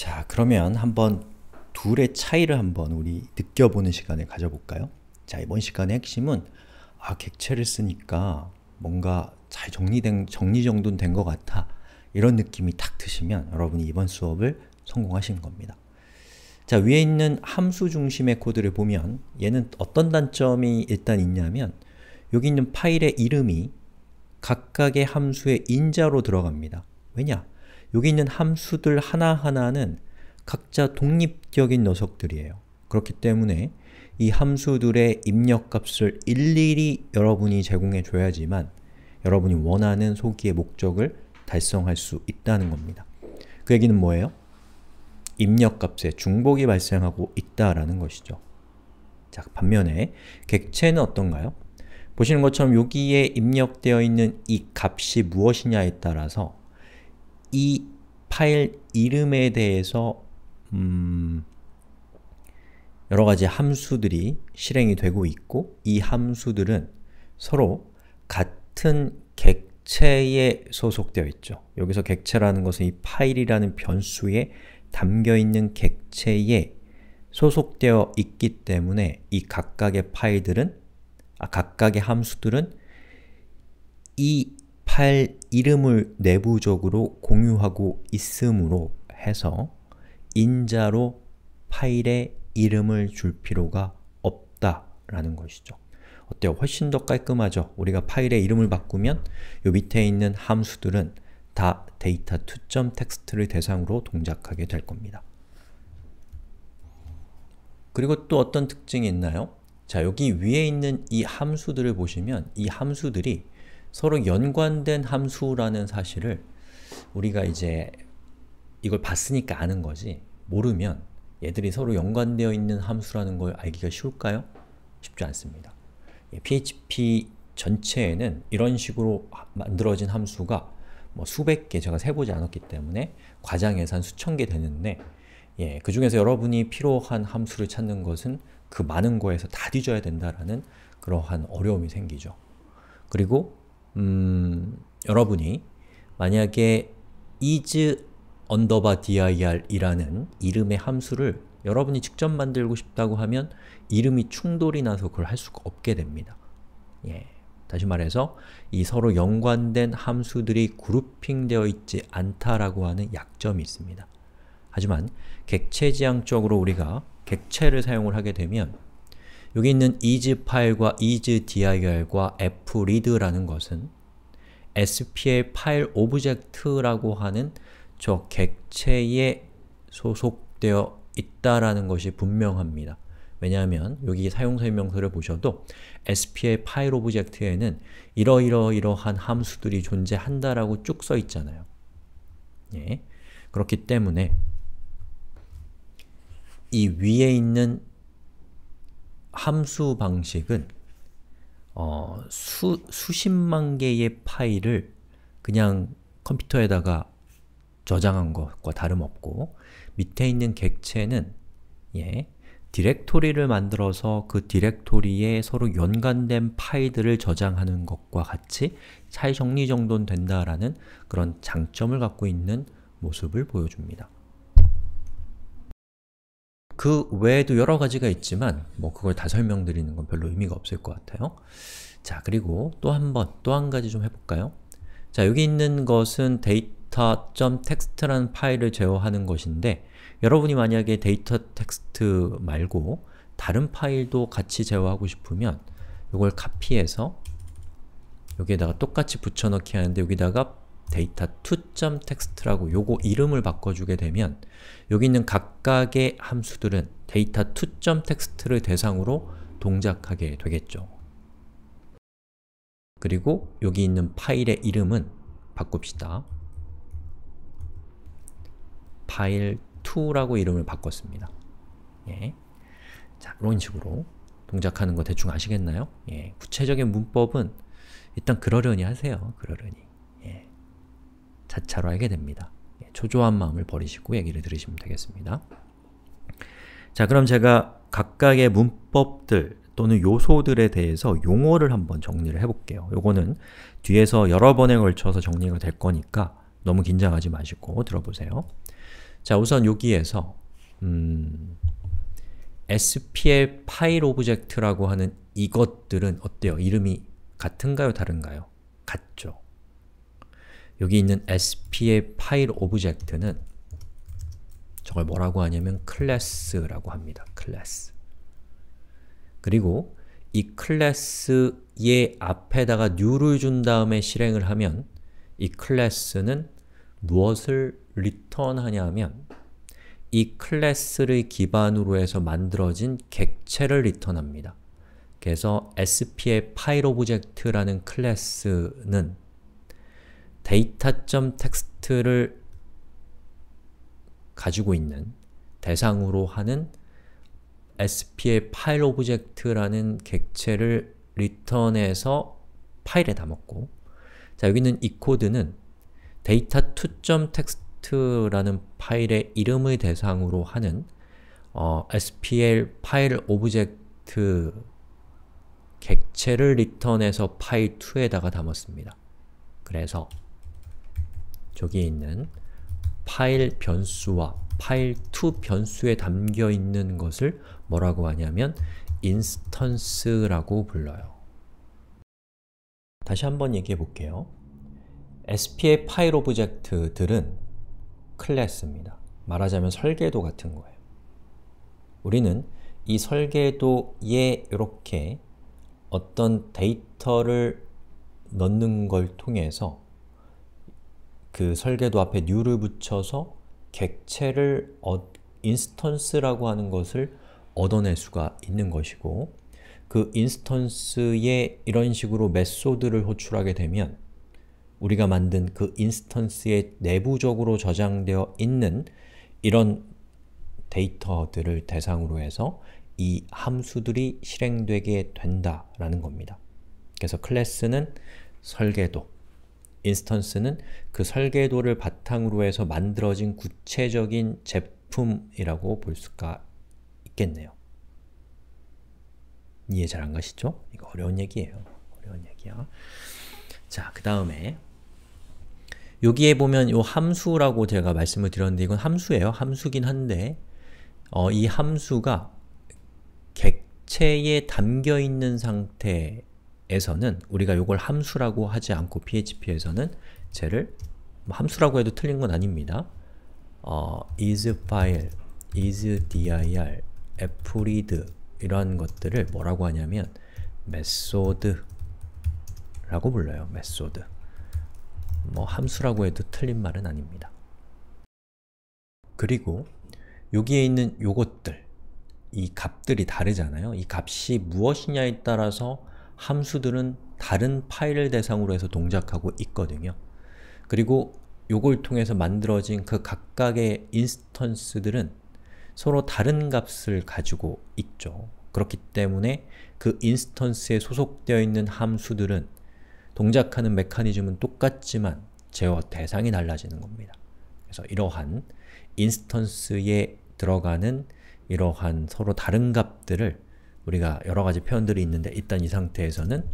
자, 그러면 한번 둘의 차이를 한번 우리 느껴보는 시간을 가져볼까요? 자, 이번 시간의 핵심은 아, 객체를 쓰니까 뭔가 잘 정리된, 정리정돈된 것 같아 이런 느낌이 탁 드시면 여러분이 이번 수업을 성공하신 겁니다. 자, 위에 있는 함수 중심의 코드를 보면 얘는 어떤 단점이 일단 있냐면 여기 있는 파일의 이름이 각각의 함수의 인자로 들어갑니다. 왜냐? 여기 있는 함수들 하나하나는 각자 독립적인 녀석들이에요. 그렇기 때문에 이 함수들의 입력값을 일일이 여러분이 제공해 줘야지만 여러분이 원하는 소기의 목적을 달성할 수 있다는 겁니다. 그 얘기는 뭐예요? 입력값에 중복이 발생하고 있다라는 것이죠. 자, 반면에 객체는 어떤가요? 보시는 것처럼 여기에 입력되어 있는 이 값이 무엇이냐에 따라서 이 파일 이름에 대해서 음 여러가지 함수들이 실행이 되고 있고 이 함수들은 서로 같은 객체에 소속되어 있죠. 여기서 객체라는 것은 이 파일이라는 변수에 담겨있는 객체에 소속되어 있기 때문에 이 각각의 파일들은 아, 각각의 함수들은 이할 이름을 내부적으로 공유하고 있으므로 해서 인자로 파일에 이름을 줄 필요가 없다라는 것이죠. 어때요? 훨씬 더 깔끔하죠? 우리가 파일의 이름을 바꾸면 요 밑에 있는 함수들은 다 데이터 2점 텍스를 대상으로 동작하게 될 겁니다. 그리고 또 어떤 특징이 있나요? 자, 여기 위에 있는 이 함수들을 보시면 이 함수들이 서로 연관된 함수라는 사실을 우리가 이제 이걸 봤으니까 아는 거지 모르면 얘들이 서로 연관되어 있는 함수라는 걸 알기가 쉬울까요? 쉽지 않습니다. PHP 예, 전체에는 이런 식으로 만들어진 함수가 뭐 수백 개, 제가 세보지 않았기 때문에 과장 예산 수천 개 되는데 예, 그 중에서 여러분이 필요한 함수를 찾는 것은 그 많은 거에서 다 뒤져야 된다라는 그러한 어려움이 생기죠. 그리고 음, 여러분이 만약에 is underbar dir이라는 이름의 함수를 여러분이 직접 만들고 싶다고 하면 이름이 충돌이 나서 그걸 할 수가 없게 됩니다. 예. 다시 말해서 이 서로 연관된 함수들이 그룹핑되어 있지 않다라고 하는 약점이 있습니다. 하지만 객체지향적으로 우리가 객체를 사용을 하게 되면 여기 있는 is 파일과 is dir과 fread라는 것은 sp의 파일 오브젝트라고 하는 저 객체에 소속되어 있다라는 것이 분명합니다. 왜냐하면 여기 사용설명서를 보셔도 sp의 파일 오브젝트에는 이러이러이러한 함수들이 존재한다라고 쭉 써있잖아요. 예. 그렇기 때문에 이 위에 있는 함수 방식은 어, 수, 수십만 개의 파일을 그냥 컴퓨터에다가 저장한 것과 다름없고 밑에 있는 객체는 예, 디렉토리를 만들어서 그 디렉토리에 서로 연관된 파일들을 저장하는 것과 같이 차이 정리 정도는 된다라는 그런 장점을 갖고 있는 모습을 보여줍니다. 그 외에도 여러 가지가 있지만 뭐 그걸 다 설명드리는 건 별로 의미가 없을 것 같아요. 자, 그리고 또 한 번, 또 한 가지 좀 해볼까요? 자, 여기 있는 것은 데이터.text라는 파일을 제어하는 것인데 여러분이 만약에 데이터 텍스트 말고 다른 파일도 같이 제어하고 싶으면 이걸 카피해서 여기에다가 똑같이 붙여넣기 하는데 여기다가 데이터 투점 텍스트라고 요거 이름을 바꿔주게 되면 여기 있는 각각의 함수들은 데이터 투점 텍스트를 대상으로 동작하게 되겠죠. 그리고 여기 있는 파일의 이름은 바꿉시다. 파일2라고 이름을 바꿨습니다. 예. 자, 이런 식으로 동작하는 거 대충 아시겠나요? 예. 구체적인 문법은 일단 그러려니 하세요. 그러려니. 자차로 알게 됩니다. 예, 초조한 마음을 버리시고 얘기를 들으시면 되겠습니다. 자 그럼 제가 각각의 문법들 또는 요소들에 대해서 용어를 한번 정리를 해볼게요. 요거는 뒤에서 여러 번에 걸쳐서 정리가 될 거니까 너무 긴장하지 마시고 들어보세요. 자 우선 여기에서 음, SPL 파일 오브젝트라고 하는 이것들은 어때요? 이름이 같은가요? 다른가요? 같죠. 여기 있는 sp의 파일 오브젝트는 저걸 뭐라고 하냐면 클래스라고 합니다. 클래스. 그리고 이 클래스의 앞에다가 new를 준 다음에 실행을 하면 이 클래스는 무엇을 return하냐 하면 이 클래스를 기반으로 해서 만들어진 객체를 return합니다. 그래서 sp의 파일 오브젝트라는 클래스는 데이터점 텍스트를 가지고 있는 대상으로 하는 sp의 파일 오브젝트라는 객체를 리턴해서 파일에 담았고 자 여기는 이 코드는 data2.text라는 파일의 이름을 대상으로 하는 어, spl 파일 오브젝트 객체를 리턴해서 파일2에다가 담았습니다. 그래서 저기에 있는 파일 변수와 파일2 변수에 담겨있는 것을 뭐라고 하냐면 인스턴스라고 불러요. 다시 한번 얘기해 볼게요. s p a 파일 오브젝트들은 클래스입니다. 말하자면 설계도 같은 거예요. 우리는 이 설계도에 이렇게 어떤 데이터를 넣는 걸 통해서 그 설계도 앞에 new를 붙여서 객체를 어, 인스턴스라고 하는 것을 얻어낼 수가 있는 것이고 그 인스턴스에 이런 식으로 메소드를 호출하게 되면 우리가 만든 그 인스턴스에 내부적으로 저장되어 있는 이런 데이터들을 대상으로 해서 이 함수들이 실행되게 된다라는 겁니다. 그래서 클래스는 설계도, 인스턴스는 그 설계도를 바탕으로 해서 만들어진 구체적인 제품이라고 볼 수가 있겠네요. 이해 잘 안 가시죠? 이거 어려운 얘기예요. 어려운 얘기야. 자, 그 다음에 여기에 보면 요 함수라고 제가 말씀을 드렸는데 이건 함수예요. 함수긴 한데 어, 이 함수가 객체에 담겨있는 상태 에서는 우리가 이걸 함수라고 하지 않고 PHP에서는 쟤를 뭐 함수라고 해도 틀린 건 아닙니다. 어, is file, is dir, freed 이러 것들을 뭐라고 하냐면 메소드라고 불러요. 메소드. 뭐 함수라고 해도 틀린 말은 아닙니다. 그리고 여기에 있는 요것들 이 값들이 다르잖아요. 이 값이 무엇이냐에 따라서 함수들은 다른 파일을 대상으로 해서 동작하고 있거든요. 그리고 요걸 통해서 만들어진 그 각각의 인스턴스들은 서로 다른 값을 가지고 있죠. 그렇기 때문에 그 인스턴스에 소속되어 있는 함수들은 동작하는 메커니즘은 똑같지만 제어 대상이 달라지는 겁니다. 그래서 이러한 인스턴스에 들어가는 이러한 서로 다른 값들을 우리가 여러 가지 표현들이 있는데 일단 이 상태에서는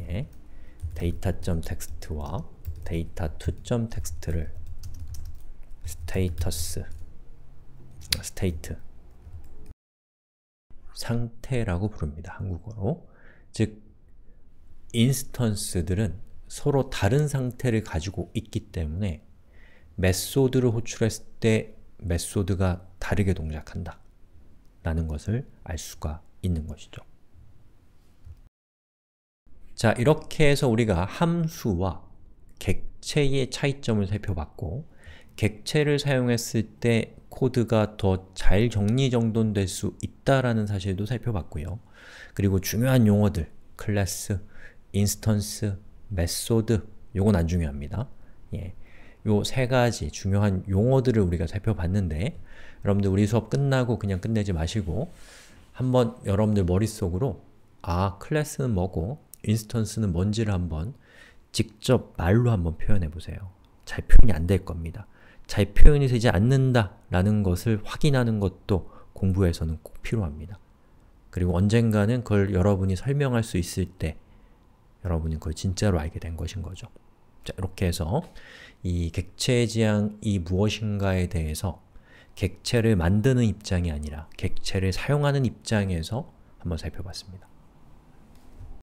예, data.text와 data2.text를 status, state 상태라고 부릅니다. 한국어로. 즉, 인스턴스들은 서로 다른 상태를 가지고 있기 때문에 메소드를 호출했을 때 메소드가 다르게 동작한다 라는 것을 알 수가 있는 것이죠. 자, 이렇게 해서 우리가 함수와 객체의 차이점을 살펴봤고 객체를 사용했을 때 코드가 더 잘 정리정돈될 수 있다라는 사실도 살펴봤고요. 그리고 중요한 용어들, 클래스, 인스턴스, 메소드, 요건 안 중요합니다. 예. 요 세 가지 중요한 용어들을 우리가 살펴봤는데 여러분들 우리 수업 끝나고 그냥 끝내지 마시고 한번 여러분들 머릿속으로 아, 클래스는 뭐고 인스턴스는 뭔지를 한번 직접 말로 한번 표현해 보세요. 잘 표현이 안 될 겁니다. 잘 표현이 되지 않는다 라는 것을 확인하는 것도 공부에서는 꼭 필요합니다. 그리고 언젠가는 그걸 여러분이 설명할 수 있을 때 여러분이 그걸 진짜로 알게 된 것인 거죠. 자, 이렇게 해서 이객체 지향이 무엇인가에 대해서 객체를 만드는 입장이 아니라 객체를 사용하는 입장에서 한번 살펴봤습니다.